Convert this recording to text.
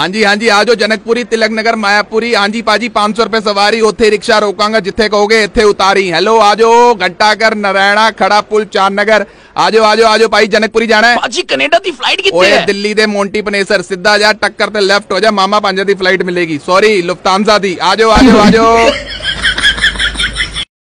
हाँ जी हाँ जी आज जनकपुरी तिलक नगर मायापुरी हाँ जी पाजी पांच सौ रुपए सवारी उथे रिक्शा रोकांगा जिथे कहोगे इथे उतारी हेलो आजो घंटाघर नारायणा खड़ा पुल चार नगर आजो आज आज भाई जनकपुरी जाना है पाजी कनाडा दी फ्लाइट कितने है दिल्ली दे मोंटी पनेसर सीधा जा टक्कर ते लेफ्ट हो जा मामा पांजा दी फ्लाइट मिलेगी सॉरी लुफ्तांजा दी आज आज आज